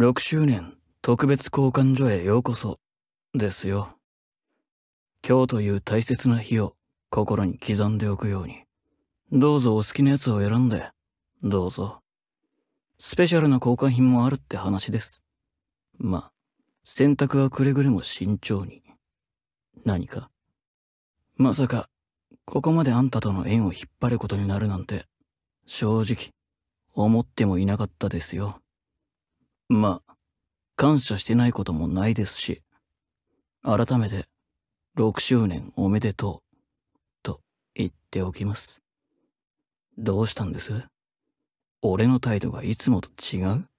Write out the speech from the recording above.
6周年特別交換所へようこそですよ。今日という大切な日を心に刻んでおくように。どうぞお好きなやつを選んで、どうぞ。スペシャルな交換品もあるって話です。まあ、選択はくれぐれも慎重に。何か。まさか、ここまであんたとの縁を引っ張ることになるなんて、正直、思ってもいなかったですよ。まあ、感謝してないこともないですし、改めて、6周年おめでとう、と言っておきます。どうしたんです俺の態度がいつもと違う